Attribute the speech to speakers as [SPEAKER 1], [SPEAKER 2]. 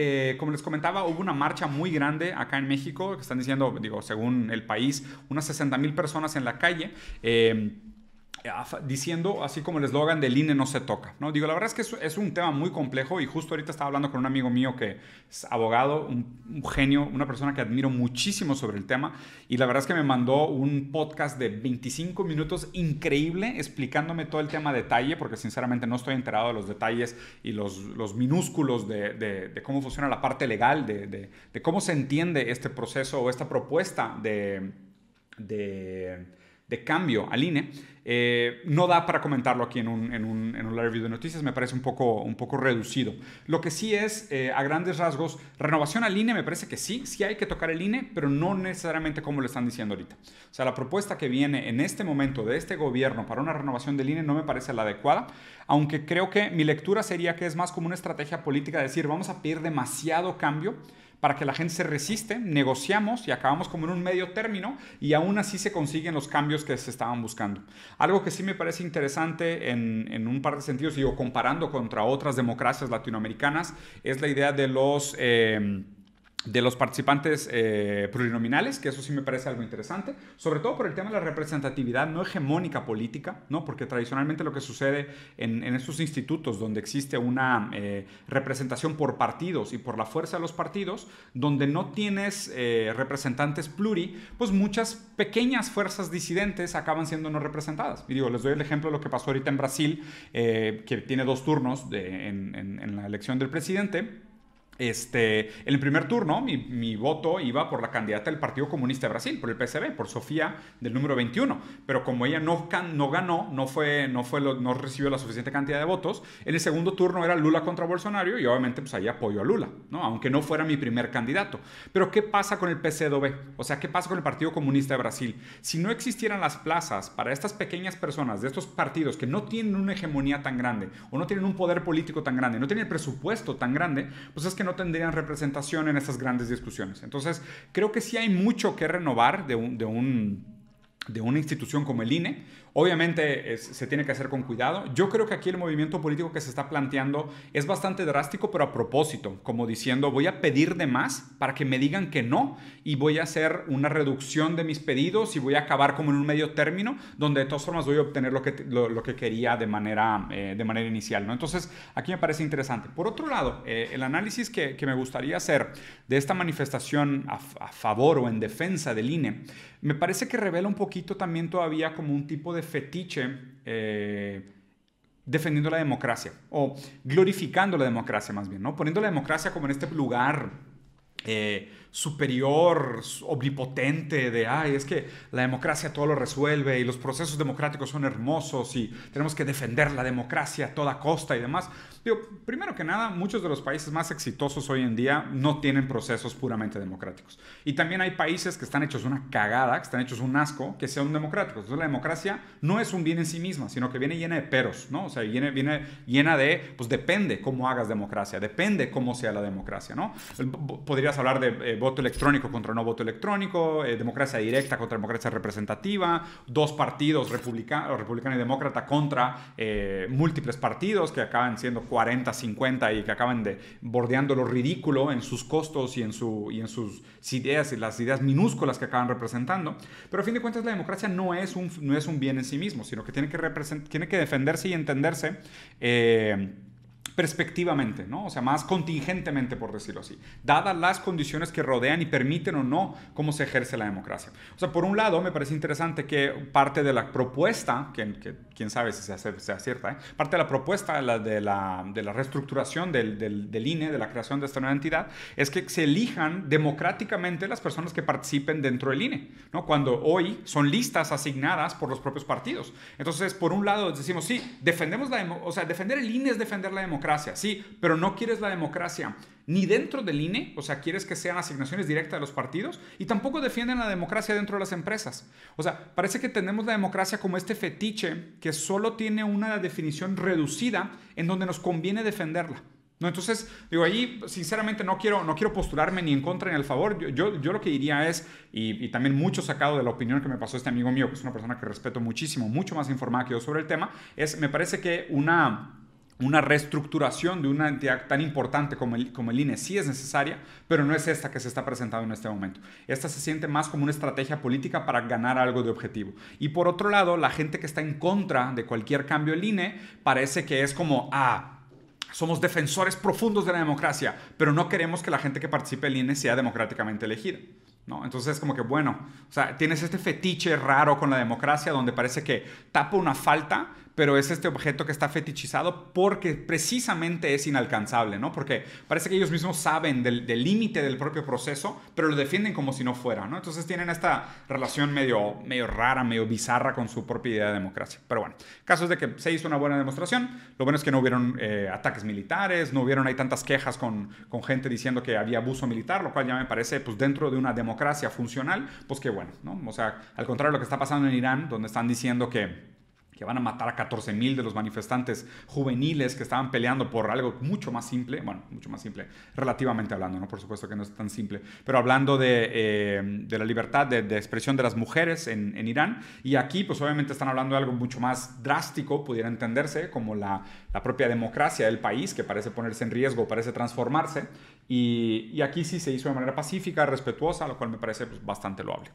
[SPEAKER 1] Eh, como les comentaba, hubo una marcha muy grande acá en México, que están diciendo, digo, según el país, unas 60 mil personas en la calle. Eh, eh, diciendo así como el eslogan del INE no se toca. ¿no? Digo, la verdad es que es, un tema muy complejo y justo ahorita estaba hablando con un amigo mío que es abogado, un, genio, una persona que admiro muchísimo sobre el tema y la verdad es que me mandó un podcast de 25 minutos increíble explicándome todo el tema a detalle porque sinceramente no estoy enterado de los detalles y los, los minúsculos de, de, de, cómo funciona la parte legal, de, de, cómo se entiende este proceso o esta propuesta de de cambio al INE, eh, no da para comentarlo aquí en un, en, un, en un live review de noticias, me parece un poco, un poco reducido. Lo que sí es, eh, a grandes rasgos, renovación al INE, me parece que sí, sí hay que tocar el INE, pero no necesariamente como lo están diciendo ahorita. O sea, la propuesta que viene en este momento de este gobierno para una renovación del INE no me parece la adecuada, aunque creo que mi lectura sería que es más como una estrategia política, decir, vamos a pedir demasiado cambio para que la gente se resiste, negociamos y acabamos como en un medio término y aún así se consiguen los cambios que se estaban buscando. Algo que sí me parece interesante en, un par de sentidos, digo, comparando contra otras democracias latinoamericanas, es la idea de los... Eh, de los participantes eh, plurinominales, que eso sí me parece algo interesante, sobre todo por el tema de la representatividad no hegemónica política, ¿no? porque tradicionalmente lo que sucede en, en estos institutos donde existe una eh, representación por partidos y por la fuerza de los partidos, donde no tienes eh, representantes pluri, pues muchas pequeñas fuerzas disidentes acaban siendo no representadas. Y les doy el ejemplo de lo que pasó ahorita en Brasil, que tiene dos turnos en la elección del presidente este, en el primer turno, mi, voto iba por la candidata del Partido Comunista de Brasil, por el PSB, por Sofía del número 21. Pero como ella no, no ganó, no, fue, no, fue no recibió la suficiente cantidad de votos, en el segundo turno era Lula contra Bolsonaro y obviamente pues ahí apoyo a Lula, ¿no? aunque no fuera mi primer candidato. Pero ¿qué pasa con el PCdoB? O sea, ¿qué pasa con el Partido Comunista de Brasil? Si no existieran las plazas para estas pequeñas personas de estos partidos que no tienen una hegemonía tan grande o no tienen un poder político tan grande, no tienen el presupuesto tan grande, pues es que no tendrían representación en esas grandes discusiones. Entonces, creo que sí hay mucho que renovar de un, de un de una institución como el INE. Obviamente se tiene que hacer con cuidado. Yo creo que aquí el movimiento político que se está planteando es bastante drástico, pero a propósito, como diciendo, voy a pedir de más para que me digan que no y voy a hacer una reducción de mis pedidos y voy a acabar como en un medio término, donde de todas formas voy a obtener lo que, lo, que quería de manera, eh, de manera inicial. ¿no? Entonces, aquí me parece interesante. Por otro lado, eh, el análisis que, que, me gustaría hacer de esta manifestación a, a favor o en defensa del INE, me parece que revela un poquito también todavía como un tipo de fetiche eh, defendiendo la democracia o glorificando la democracia más bien, ¿no? Poniendo la democracia como en este lugar eh, superior, omnipotente, de, ay, es que la democracia todo lo resuelve y los procesos democráticos son hermosos y tenemos que defender la democracia a toda costa y demás. Digo, primero que nada, muchos de los países más exitosos hoy en día no tienen procesos puramente democráticos. Y también hay países que están hechos una cagada, que están hechos un asco, que sean democráticos. Entonces la democracia no es un bien en sí misma, sino que viene llena de peros, ¿no? O sea, viene, viene llena de, pues depende cómo hagas democracia, depende cómo sea la democracia, ¿no? Podrías hablar de... Eh, voto electrónico contra no voto electrónico, eh, democracia directa contra democracia representativa, dos partidos, republicano republicano y demócrata, contra eh, múltiples partidos que acaban siendo 40, 50 y que acaban de bordeando lo ridículo en sus costos y en, su, y en sus ideas y las ideas minúsculas que acaban representando. Pero a fin de cuentas la democracia no es un, no es un bien en sí mismo, sino que tiene que, tiene que defenderse y entenderse. Eh, perspectivamente, ¿no? O sea, más contingentemente, por decirlo así, dadas las condiciones que rodean y permiten o no cómo se ejerce la democracia. O sea, por un lado, me parece interesante que parte de la propuesta, que, quién sabe si se, cierta, ¿eh? parte de la propuesta de la, de la, de la reestructuración del, del, del INE, de la creación de esta nueva entidad, es que se elijan democráticamente las personas que participen dentro del INE, ¿no? Cuando hoy son listas asignadas por los propios partidos. Entonces, por un lado, decimos, sí, defendemos la, o sea, defender el INE es defender la democracia sí, pero no quieres la democracia ni dentro del INE, o sea, quieres que sean asignaciones directas de los partidos, y tampoco defienden la democracia dentro de las empresas. O sea, parece que tenemos la democracia como este fetiche que solo tiene una definición reducida en donde nos conviene defenderla. ¿No? Entonces, digo, ahí sinceramente no quiero, no quiero postularme ni en contra ni en el favor. Yo, yo, lo que diría es, y, y, también mucho sacado de la opinión que me pasó este amigo mío, que es una persona que respeto muchísimo, mucho más informada que yo sobre el tema, es, me parece que una una reestructuración de una entidad tan importante como el, como el INE sí es necesaria, pero no es esta que se está presentando en este momento. Esta se siente más como una estrategia política para ganar algo de objetivo. Y por otro lado, la gente que está en contra de cualquier cambio del INE parece que es como, ah, somos defensores profundos de la democracia, pero no queremos que la gente que participe el INE sea democráticamente elegida. ¿No? Entonces es como que, bueno, o sea, tienes este fetiche raro con la democracia donde parece que tapa una falta, pero es este objeto que está fetichizado porque precisamente es inalcanzable, ¿no? Porque parece que ellos mismos saben del límite del, propio proceso, pero lo defienden como si no fuera, ¿no? Entonces tienen esta relación medio, medio rara, medio bizarra con su propia idea de democracia. Pero bueno, casos de que se hizo una buena demostración, lo bueno es que no hubieron eh, ataques militares, no hubieron, hay tantas quejas con, con gente diciendo que había abuso militar, lo cual ya me parece, pues dentro de una democracia funcional, pues qué bueno, ¿no? O sea, al contrario de lo que está pasando en Irán, donde están diciendo que que van a matar a 14.000 de los manifestantes juveniles que estaban peleando por algo mucho más simple, bueno, mucho más simple, relativamente hablando, ¿no? Por supuesto que no es tan simple, pero hablando de, eh, la libertad de, expresión de las mujeres en, Irán, y aquí pues obviamente están hablando de algo mucho más drástico, pudiera entenderse, como la, propia democracia del país, que parece ponerse en riesgo, parece transformarse, y, aquí sí se hizo de manera pacífica, respetuosa, lo cual me parece pues, bastante loable.